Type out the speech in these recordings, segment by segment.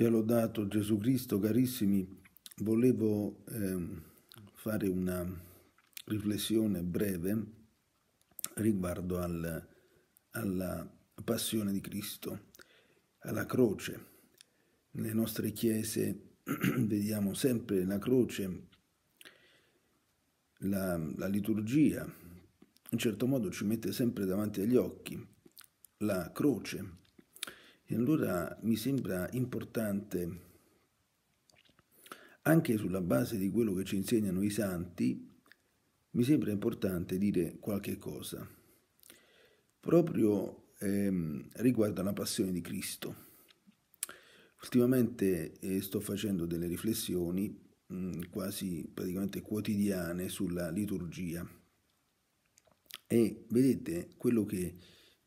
Sia lodato Gesù Cristo, carissimi, volevo eh, fare una riflessione breve riguardo al, alla passione di Cristo, alla croce. Nelle nostre chiese vediamo sempre la croce, la, la liturgia, in certo modo ci mette sempre davanti agli occhi la croce e allora mi sembra importante, anche sulla base di quello che ci insegnano i santi, mi sembra importante dire qualche cosa, proprio ehm, riguardo alla passione di Cristo. Ultimamente eh, sto facendo delle riflessioni mh, quasi praticamente quotidiane sulla liturgia e vedete quello che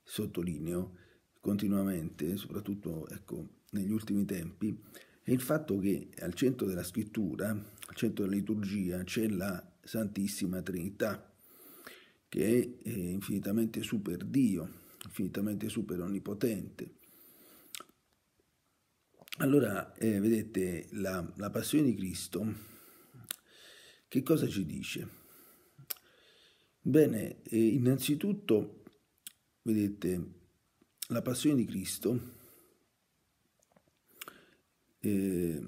sottolineo continuamente, soprattutto ecco, negli ultimi tempi, è il fatto che al centro della scrittura, al centro della liturgia, c'è la Santissima Trinità, che è infinitamente super Dio, infinitamente super onnipotente. Allora, eh, vedete, la, la passione di Cristo che cosa ci dice? Bene, eh, innanzitutto, vedete, la passione di Cristo, eh,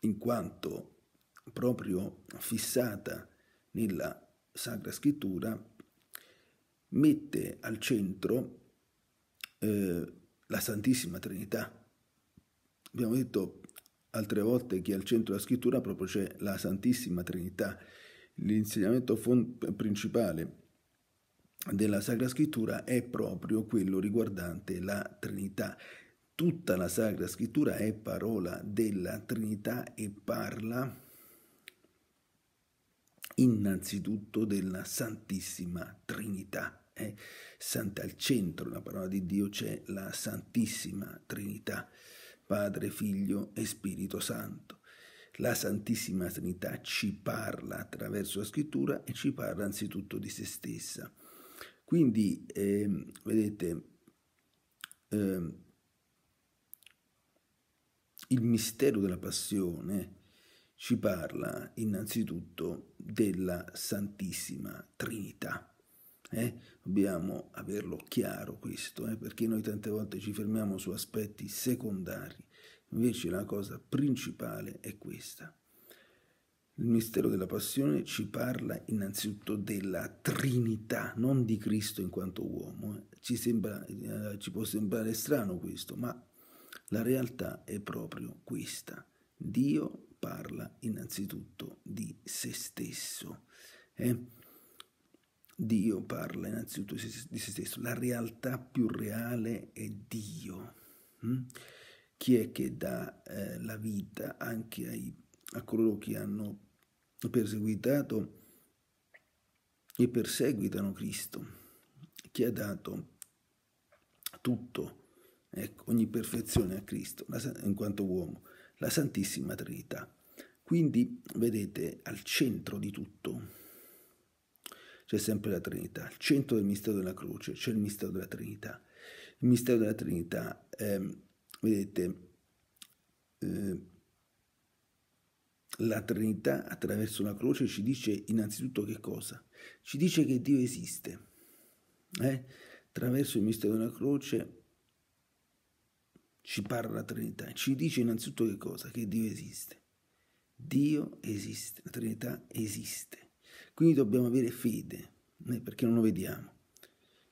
in quanto proprio fissata nella Sacra Scrittura, mette al centro eh, la Santissima Trinità. Abbiamo detto altre volte che al centro della Scrittura proprio c'è la Santissima Trinità. L'insegnamento principale della Sacra Scrittura è proprio quello riguardante la Trinità. Tutta la Sacra Scrittura è parola della Trinità e parla innanzitutto della Santissima Trinità. Eh? al centro, della parola di Dio c'è la Santissima Trinità, Padre, Figlio e Spirito Santo. La Santissima Trinità ci parla attraverso la scrittura e ci parla anzitutto di se stessa. Quindi, eh, vedete, eh, il mistero della passione ci parla innanzitutto della Santissima Trinità. Eh? Dobbiamo averlo chiaro questo, eh? perché noi tante volte ci fermiamo su aspetti secondari, invece la cosa principale è questa. Il mistero della passione ci parla innanzitutto della Trinità, non di Cristo in quanto uomo. Eh. Ci, sembra, eh, ci può sembrare strano questo, ma la realtà è proprio questa. Dio parla innanzitutto di se stesso. Eh? Dio parla innanzitutto di se stesso. La realtà più reale è Dio. Mm? Chi è che dà eh, la vita anche ai, a coloro che hanno perseguitato e perseguitano Cristo, che ha dato tutto, ecco, ogni perfezione a Cristo, in quanto uomo, la Santissima Trinità. Quindi, vedete, al centro di tutto c'è sempre la Trinità, al centro del mistero della croce c'è il mistero della Trinità. Il mistero della Trinità, eh, vedete, eh, la Trinità attraverso la croce ci dice innanzitutto che cosa? Ci dice che Dio esiste. Eh? Attraverso il mistero della croce ci parla la Trinità, ci dice innanzitutto che cosa? Che Dio esiste. Dio esiste, la Trinità esiste. Quindi dobbiamo avere fede, eh? perché non lo vediamo.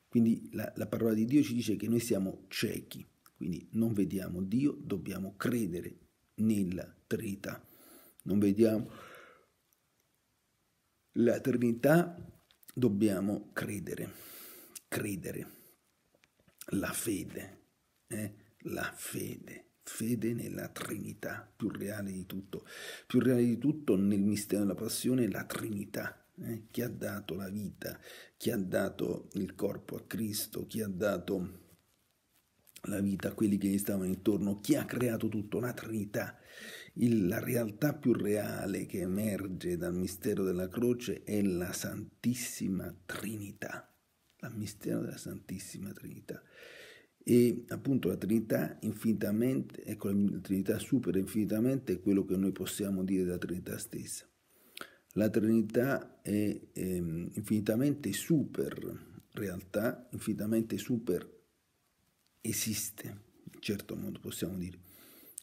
Quindi la, la parola di Dio ci dice che noi siamo ciechi, quindi non vediamo Dio, dobbiamo credere nella Trinità non vediamo Trinità dobbiamo credere, credere, la fede, eh? la fede fede nella Trinità, più reale di tutto, più reale di tutto nel mistero della passione, la Trinità, eh? chi ha dato la vita, chi ha dato il corpo a Cristo, chi ha dato la vita a quelli che gli stavano intorno, chi ha creato tutto, la Trinità, il, la realtà più reale che emerge dal mistero della croce è la Santissima Trinità, il mistero della Santissima Trinità. E appunto la Trinità infinitamente, ecco la Trinità supera infinitamente quello che noi possiamo dire della Trinità stessa. La Trinità è ehm, infinitamente super realtà, infinitamente super esiste, in certo modo possiamo dire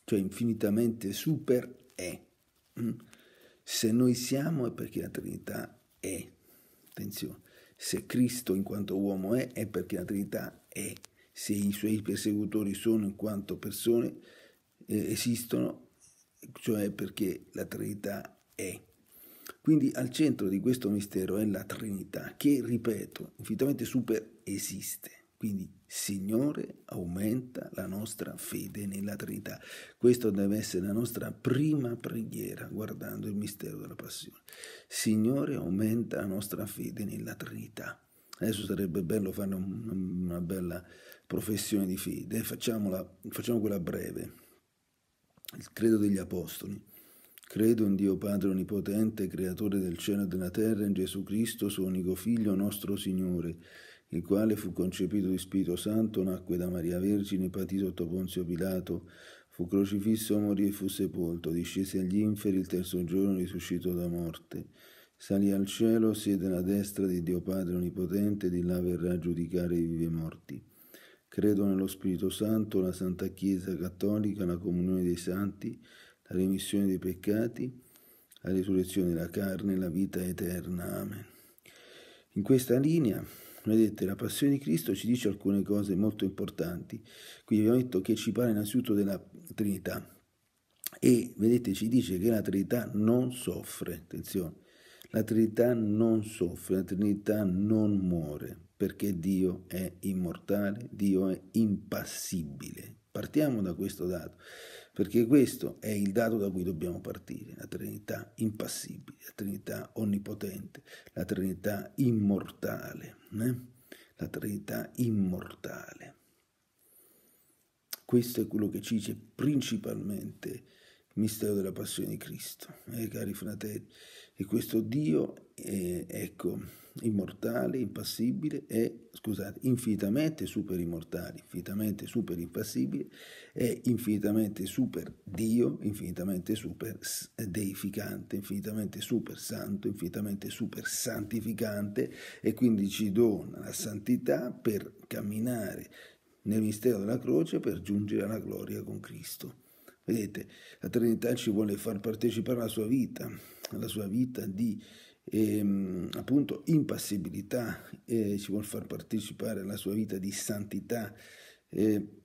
cioè infinitamente super è. Mm? Se noi siamo è perché la Trinità è. Attenzione, se Cristo in quanto uomo è, è perché la Trinità è. Se i suoi persecutori sono in quanto persone, eh, esistono, cioè perché la Trinità è. Quindi al centro di questo mistero è la Trinità, che, ripeto, infinitamente super esiste. Quindi, Signore, aumenta la nostra fede nella Trinità. Questa deve essere la nostra prima preghiera guardando il mistero della passione. Signore, aumenta la nostra fede nella Trinità. Adesso sarebbe bello fare una bella professione di fede, Facciamola, facciamo quella breve. Il credo degli Apostoli. Credo in Dio Padre Onnipotente, Creatore del cielo e della terra, in Gesù Cristo, suo unico Figlio, nostro Signore il quale fu concepito di Spirito Santo, nacque da Maria Vergine, patì sotto Ponzio Pilato, fu crocifisso, morì e fu sepolto, discese agli inferi, il terzo giorno risuscitò da morte. Salì al cielo, siede alla destra di Dio Padre Onnipotente, di là verrà a giudicare i vivi e morti. Credo nello Spirito Santo, la Santa Chiesa Cattolica, la comunione dei santi, la remissione dei peccati, la risurrezione della carne, la vita eterna. Amen. In questa linea Vedete, la passione di Cristo ci dice alcune cose molto importanti. Quindi abbiamo detto che ci parla innanzitutto della Trinità. E vedete, ci dice che la Trinità non soffre. Attenzione, la Trinità non soffre, la Trinità non muore, perché Dio è immortale, Dio è impassibile. Partiamo da questo dato perché questo è il dato da cui dobbiamo partire, la Trinità impassibile, la Trinità onnipotente, la Trinità immortale, eh? la Trinità immortale. Questo è quello che ci dice principalmente mistero della passione di Cristo. Eh, cari fratelli, e questo Dio è, ecco, immortale, impassibile, è, scusate, infinitamente super immortale, infinitamente super impassibile, è infinitamente super Dio, infinitamente super deificante, infinitamente super santo, infinitamente super santificante e quindi ci dona la santità per camminare nel mistero della croce per giungere alla gloria con Cristo. Vedete, la Trinità ci vuole far partecipare alla sua vita, alla sua vita di ehm, appunto impassibilità, eh, ci vuole far partecipare alla sua vita di santità, eh,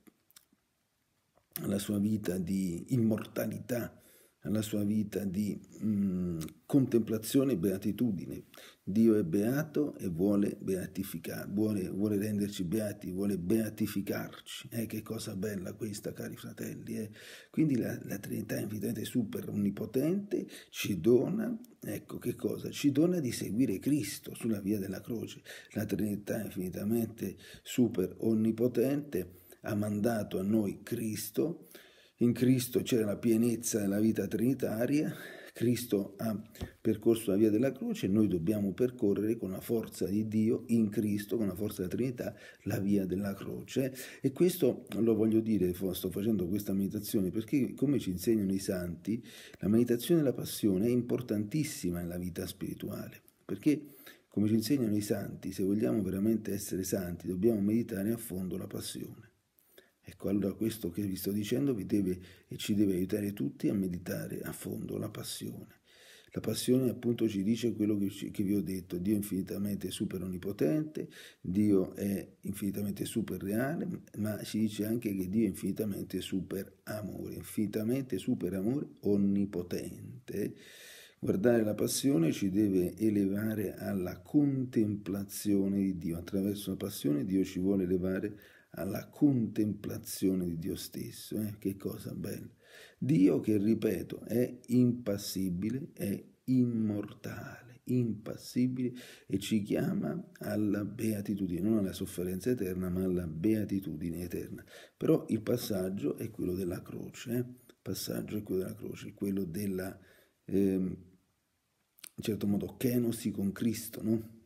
alla sua vita di immortalità, alla sua vita di... Mh, mm, contemplazione e beatitudine. Dio è beato e vuole beatificare, vuole, vuole, renderci beati, vuole beatificarci. Eh, che cosa bella questa, cari fratelli. Eh? Quindi la, la Trinità infinitamente super onnipotente ci dona, ecco che cosa? Ci dona di seguire Cristo sulla via della croce. La Trinità infinitamente super onnipotente ha mandato a noi Cristo. In Cristo c'era la pienezza della vita trinitaria Cristo ha percorso la via della croce, noi dobbiamo percorrere con la forza di Dio in Cristo, con la forza della Trinità, la via della croce. E questo lo voglio dire, sto facendo questa meditazione, perché come ci insegnano i santi, la meditazione della passione è importantissima nella vita spirituale, perché come ci insegnano i santi, se vogliamo veramente essere santi, dobbiamo meditare a fondo la passione. Ecco, allora questo che vi sto dicendo vi deve e ci deve aiutare tutti a meditare a fondo la passione. La passione appunto ci dice quello che, ci, che vi ho detto, Dio è infinitamente super onnipotente, Dio è infinitamente super reale, ma ci dice anche che Dio è infinitamente super amore, infinitamente super amore onnipotente Guardare la passione ci deve elevare alla contemplazione di Dio. Attraverso la passione Dio ci vuole elevare alla contemplazione di Dio stesso. Eh? Che cosa bella. Dio che, ripeto, è impassibile, è immortale, impassibile e ci chiama alla beatitudine, non alla sofferenza eterna, ma alla beatitudine eterna. Però il passaggio è quello della croce, eh? il passaggio è quello della croce, quello della... Eh, in certo modo kenosi con Cristo, no?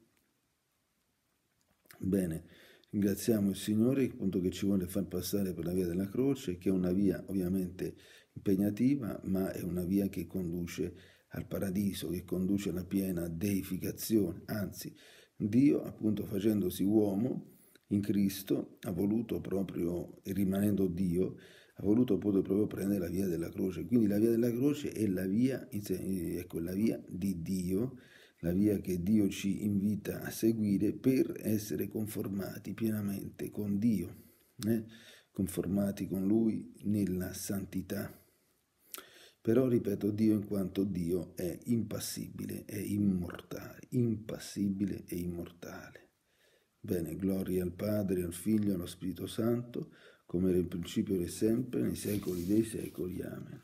Bene, ringraziamo il Signore appunto, che ci vuole far passare per la via della croce, che è una via ovviamente impegnativa, ma è una via che conduce al paradiso, che conduce alla piena deificazione. Anzi, Dio, appunto facendosi uomo in Cristo, ha voluto proprio, rimanendo Dio, ha voluto proprio prendere la via della croce. Quindi la via della croce è la via, ecco, la via di Dio, la via che Dio ci invita a seguire per essere conformati pienamente con Dio, eh? conformati con Lui nella santità. Però, ripeto, Dio in quanto Dio è impassibile, è immortale, impassibile e immortale. Bene, gloria al Padre, al Figlio, allo Spirito Santo, come era in principio e sempre, nei secoli dei secoli. Amen.